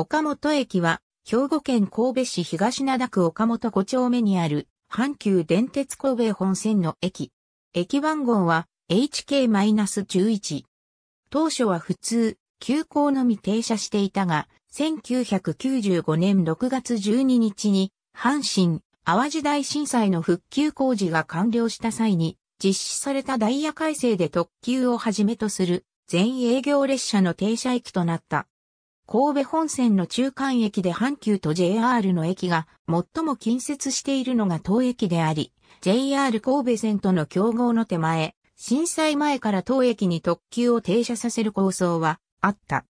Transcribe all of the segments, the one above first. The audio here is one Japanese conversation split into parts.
岡本駅は、兵庫県神戸市東灘区岡本5丁目にある、阪急電鉄神戸本線の駅。駅番号は HK-11。当初は普通、急行のみ停車していたが、1995年6月12日に、阪神、淡路大震災の復旧工事が完了した際に、実施されたダイヤ改正で特急をはじめとする、全営業列車の停車駅となった。神戸本線の中間駅で阪急と JR の駅が最も近接しているのが当駅であり、JR 神戸線との競合の手前、震災前から当駅に特急を停車させる構想はあった。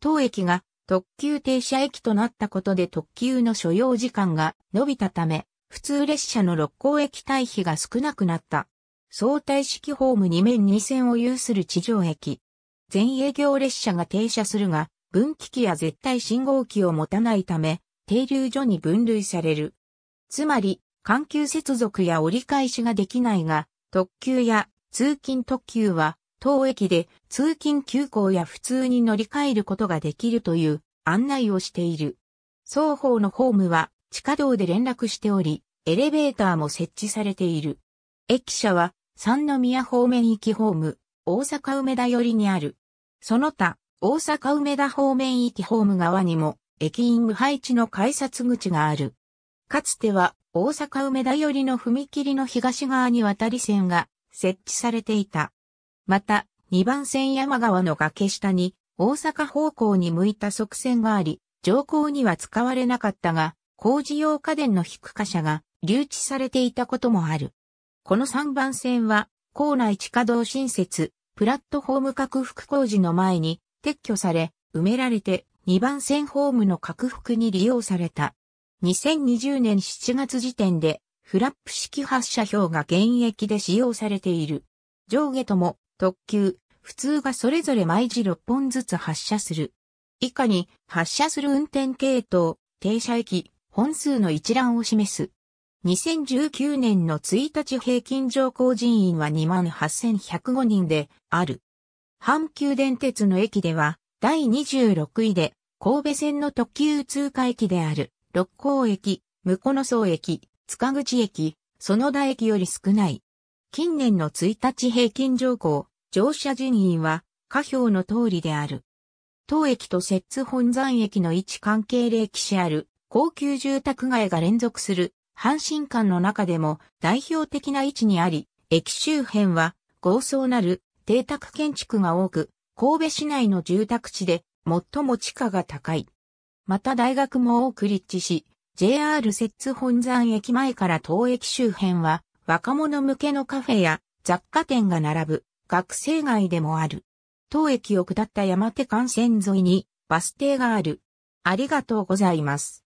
当駅が特急停車駅となったことで特急の所要時間が伸びたため、普通列車の六甲駅対比が少なくなった。相対式ホーム2面2線を有する地上駅。全営業列車が停車するが、分岐器や絶対信号機を持たないため、停留所に分類される。つまり、緩急接続や折り返しができないが、特急や通勤特急は、当駅で通勤急行や普通に乗り換えることができるという案内をしている。双方のホームは地下道で連絡しており、エレベーターも設置されている。駅舎は三宮方面行きホーム、大阪梅田寄りにある。その他、大阪梅田方面きホーム側にも駅員無配置の改札口がある。かつては大阪梅田寄りの踏切の東側に渡り線が設置されていた。また、2番線山川の崖下に大阪方向に向いた側線があり、乗降には使われなかったが、工事用家電の引く貨車が留置されていたこともある。この3番線は、校内地下道新設、プラットフォーム拡幅工事の前に、撤去され、埋められて2番線ホームの拡幅に利用された。2020年7月時点で、フラップ式発射表が現役で使用されている。上下とも、特急、普通がそれぞれ毎時6本ずつ発射する。以下に、発射する運転系統、停車駅、本数の一覧を示す。2019年の1日平均乗降人員は28,105人である。阪急電鉄の駅では、第26位で、神戸線の特急通過駅である、六甲駅、向野荘駅、塚口駅、園田駅より少ない。近年の1日平均乗降、乗車人員は、下表の通りである。当駅と摂津本山駅の位置関係歴史ある、高級住宅街が連続する、阪神間の中でも代表的な位置にあり、駅周辺は、豪壮なる邸宅建築が多く、神戸市内の住宅地で最も地価が高い。また大学も多く立地し、JR 摂津本山駅前から当駅周辺は若者向けのカフェや雑貨店が並ぶ学生街でもある。当駅を下った山手幹線沿いにバス停がある。ありがとうございます。